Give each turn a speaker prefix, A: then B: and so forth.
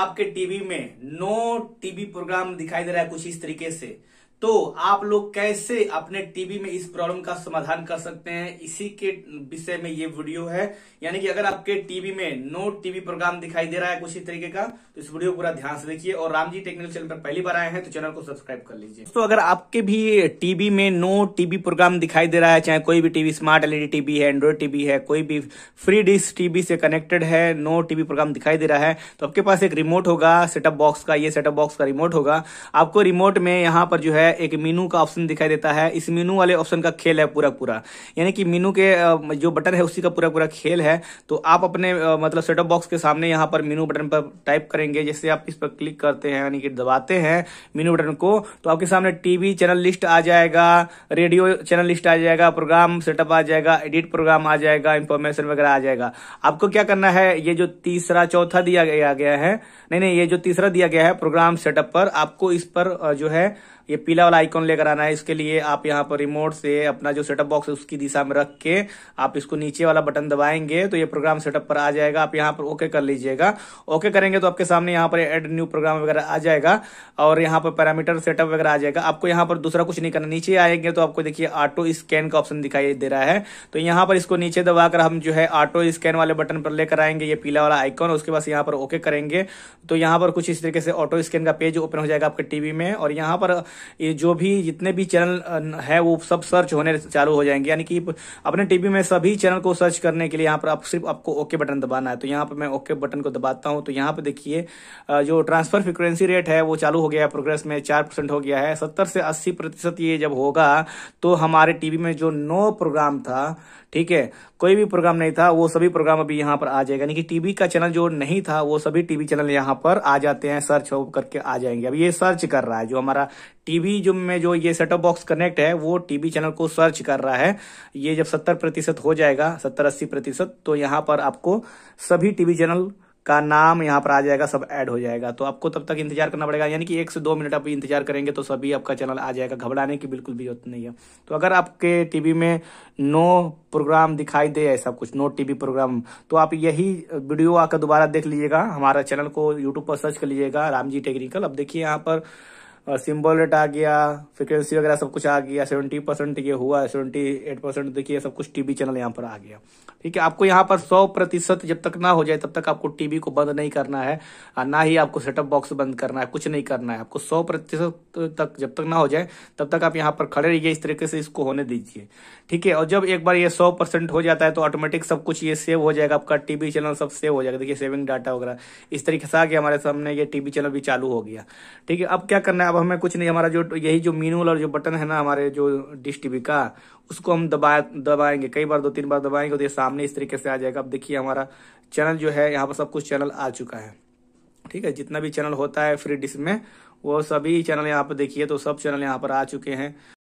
A: आपके टीवी में no TV program दिखाई दे रहा है कुछ इस तरीके से तो आप लोग कैसे अपने टीवी में इस प्रॉब्लम का समाधान कर सकते हैं इसी के विषय में ये वीडियो है यानी कि अगर आपके टीवी में नो टीवी प्रोग्राम दिखाई दे रहा है कुछ इस तरीके का तो इस वीडियो को पूरा ध्यान से देखिए और रामजी टेक्निकल चैनल पर पहली बार आए हैं तो चैनल को सब्सक्राइब कर लीजिए तो अगर आपके भी टीवी में नो टीवी प्रोग्राम दिखाई दे रहा है चाहे कोई भी टीवी स्मार्ट एलईडी टीवी है एंड्रॉइड टीवी है कोई भी फ्री डिश टीवी से कनेक्टेड है नो टीवी प्रोग्राम दिखाई दे रहा है तो आपके पास एक रिमोट होगा सेटअप बॉक्स का ये सेटअप बॉक्स का रिमोट होगा आपको रिमोट में यहाँ पर जो है एक मीनू का ऑप्शन दिखाई देता है इस मीनू वाले ऑप्शन का खेल है पूरा पूरा यानी कि मीनू के जो बटन है उसी का पूरा पूरा खेल है तो आप अपने मतलब सेटअप बॉक्स के सामने यहाँ पर मीनू बटन पर टाइप करेंगे जैसे आप इस पर क्लिक करते हैं यानी कि दबाते हैं मीनू बटन को तो आपके सामने टीवी चैनल लिस्ट आ जाएगा रेडियो चैनल लिस्ट आ जाएगा प्रोग्राम सेटअप आ जाएगा एडिट प्रोग्राम आ जाएगा इन्फॉर्मेशन वगैरह आ जाएगा आपको क्या करना है ये जो तीसरा चौथा दिया गया है नहीं नहीं ये जो तीसरा दिया गया है प्रोग्राम सेटअप पर आपको इस पर जो है ये पीला नीला वाला आइकॉन लेकर आना है इसके लिए आप यहाँ पर रिमोट से अपना जो सेटअप बॉक्स है उसकी दिशा में रख के आप इसको नीचे वाला बटन दबाएंगे तो ये प्रोग्राम सेटअप पर आ जाएगा आप यहाँ पर ओके कर लीजिएगा ओके करेंगे तो आपके सामने यहाँ पर एड न्यू प्रोग्राम वगैरह आ जाएगा और यहाँ पर पैरामीटर सेटअप वगैरह आ जाएगा आपको यहाँ पर दूसरा कुछ नहीं करना नीचे आएंगे तो आपको देखिए ऑटो स्कैन का ऑप्शन दिखाई दे रहा है तो यहाँ पर इसको नीचे दबाकर हम जो है ऑटो स्कैन वाले बटन पर लेकर आएंगे ये पीला वाला आइकॉन उसके बाद यहाँ पर ओके करेंगे तो यहाँ पर कुछ इस तरीके से ऑटो स्कैन का पेज ओपन हो जाएगा आपके टीवी में और यहाँ पर जो भी जितने भी चैनल है वो सब सर्च होने चालू हो जाएंगे यानी कि अपने टीवी में सभी चैनल को सर्च करने के लिए यहाँ पर आप सिर्फ आपको ओके बटन दबाना है तो यहाँ पर मैं ओके बटन को दबाता हूँ तो यहाँ पर देखिए जो ट्रांसफर फ्रिक्वेंसी रेट है वो चालू हो गया है प्रोग्रेस में चार हो गया है सत्तर से अस्सी प्रतिशत ये जब होगा तो हमारे टीवी में जो नो प्रोग्राम था ठीक है कोई भी प्रोग्राम नहीं था वो सभी प्रोग्राम अभी यहाँ पर आ जाएगा यानी कि टीवी का चैनल जो नहीं था वो सभी टीवी चैनल यहाँ पर आ जाते हैं सर्च करके आ जाएंगे अब ये सर्च कर रहा है जो हमारा टीवी जो में जो ये सेटअप बॉक्स कनेक्ट है वो टीवी चैनल को सर्च कर रहा है ये जब सत्तर प्रतिशत हो जाएगा सत्तर अस्सी प्रतिशत तो यहाँ पर आपको सभी टीवी चैनल का नाम यहाँ पर आ जाएगा सब ऐड हो जाएगा तो आपको तब तक इंतजार करना पड़ेगा यानी कि एक से दो मिनट आप इंतजार करेंगे तो सभी आपका चैनल आ जाएगा घबराने की बिल्कुल भी जरूरत नहीं है तो अगर आपके टीवी में नो प्रोग्राम दिखाई दे ऐसा कुछ नो टीवी प्रोग्राम तो आप यही वीडियो आकर दोबारा देख लीजिएगा हमारा चैनल को यूट्यूब पर सर्च कर लीजिएगा रामजी टेक्निकल अब देखिए यहाँ पर और रेट आ गया फ्रिक्वेंसी वगैरह सब कुछ आ गया सेवेंटी परसेंट ये हुआ सेवेंटी एट परसेंट देखिए सब कुछ टीवी चैनल यहाँ पर आ गया ठीक है आपको यहाँ पर सौ प्रतिशत जब तक ना हो जाए तब तक आपको टीवी को बंद नहीं करना है और ना ही आपको सेटअप बॉक्स बंद करना है कुछ नहीं करना है आपको सौ प्रतिशत तक जब तक ना हो जाए तब तक आप यहाँ पर खड़े रहिए इस तरीके से इसको होने दीजिए ठीक है और जब एक बार ये सौ परसेंट हो जाता है तो ऑटोमेटिक सब कुछ ये सेव हो जाएगा आपका टीवी चैनल सब सेव हो जाएगा देखिए सेविंग डाटा वगैरह इस तरीके से आगे हमारे सामने ये टीवी चैनल भी चालू हो गया ठीक है अब क्या करना है अब हमें कुछ नहीं हमारा जो यही जो मीनूल और जो बटन है ना हमारे जो डिश टीवी का उसको हम दबा दबाएंगे कई बार दो तीन बार दबाएंगे तो ये सामने इस तरीके से आ जाएगा अब देखिए हमारा चैनल जो है यहाँ पर सब कुछ चैनल आ चुका है ठीक है जितना भी चैनल होता है फ्री डिश में वो सभी चैनल यहाँ पर देखिए तो सब चैनल यहाँ पर आ चुके हैं